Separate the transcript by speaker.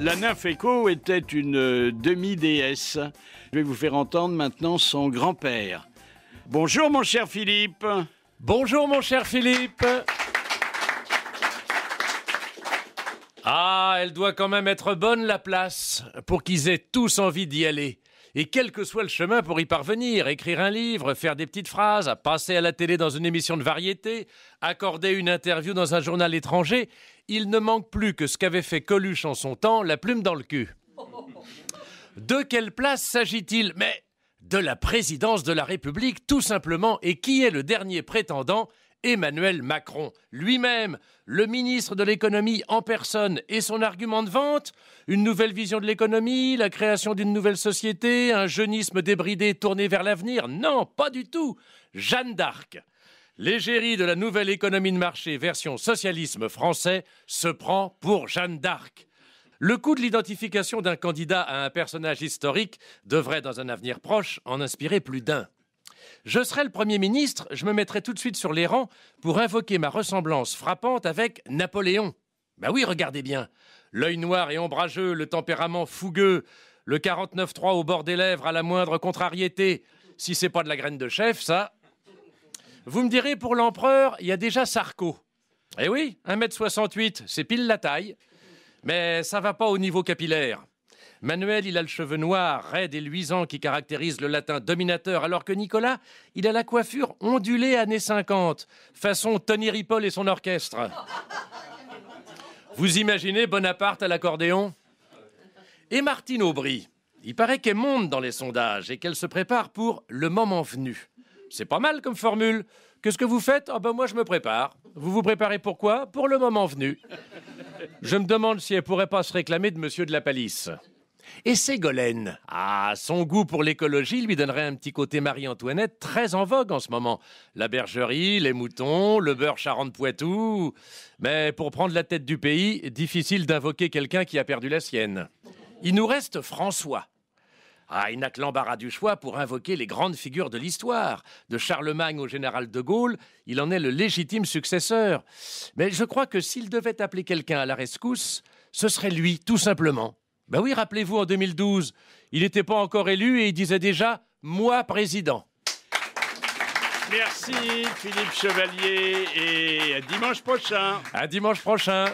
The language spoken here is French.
Speaker 1: La nymphe était une euh, demi-déesse. Je vais vous faire entendre maintenant son grand-père. Bonjour mon cher Philippe. Bonjour mon cher Philippe. Ah, elle doit quand même être bonne la place pour qu'ils aient tous envie d'y aller. Et quel que soit le chemin pour y parvenir, écrire un livre, faire des petites phrases, passer à la télé dans une émission de variété, accorder une interview dans un journal étranger, il ne manque plus que ce qu'avait fait Coluche en son temps, la plume dans le cul. De quelle place s'agit-il Mais de la présidence de la République, tout simplement. Et qui est le dernier prétendant Emmanuel Macron lui-même, le ministre de l'économie en personne et son argument de vente, une nouvelle vision de l'économie, la création d'une nouvelle société, un jeunisme débridé tourné vers l'avenir. Non, pas du tout. Jeanne d'Arc. L'égérie de la nouvelle économie de marché version socialisme français se prend pour Jeanne d'Arc. Le coût de l'identification d'un candidat à un personnage historique devrait, dans un avenir proche, en inspirer plus d'un. Je serai le Premier ministre, je me mettrai tout de suite sur les rangs pour invoquer ma ressemblance frappante avec Napoléon. Bah oui, regardez bien. L'œil noir et ombrageux, le tempérament fougueux, le 49-3 au bord des lèvres à la moindre contrariété. Si c'est pas de la graine de chef, ça. Vous me direz, pour l'empereur, il y a déjà Sarko. Eh oui, 1m68, c'est pile la taille. Mais ça va pas au niveau capillaire. Manuel, il a le cheveu noir, raide et luisant qui caractérise le latin dominateur, alors que Nicolas, il a la coiffure ondulée années 50, façon Tony Ripoll et son orchestre. Vous imaginez Bonaparte à l'accordéon Et Martine Aubry Il paraît qu'elle monte dans les sondages et qu'elle se prépare pour le moment venu. C'est pas mal comme formule. Qu'est-ce que vous faites ah ben moi je me prépare. Vous vous préparez pourquoi Pour le moment venu. Je me demande si elle pourrait pas se réclamer de Monsieur de la Palisse. Et Ségolène Ah, son goût pour l'écologie lui donnerait un petit côté Marie-Antoinette très en vogue en ce moment. La bergerie, les moutons, le beurre Charente-Poitou. Mais pour prendre la tête du pays, difficile d'invoquer quelqu'un qui a perdu la sienne. Il nous reste François. Ah, il n'a que l'embarras du choix pour invoquer les grandes figures de l'histoire. De Charlemagne au général de Gaulle, il en est le légitime successeur. Mais je crois que s'il devait appeler quelqu'un à la rescousse, ce serait lui, tout simplement. Ben oui, rappelez-vous, en 2012, il n'était pas encore élu et il disait déjà Moi président. Merci Philippe Chevalier et à dimanche prochain. À dimanche prochain.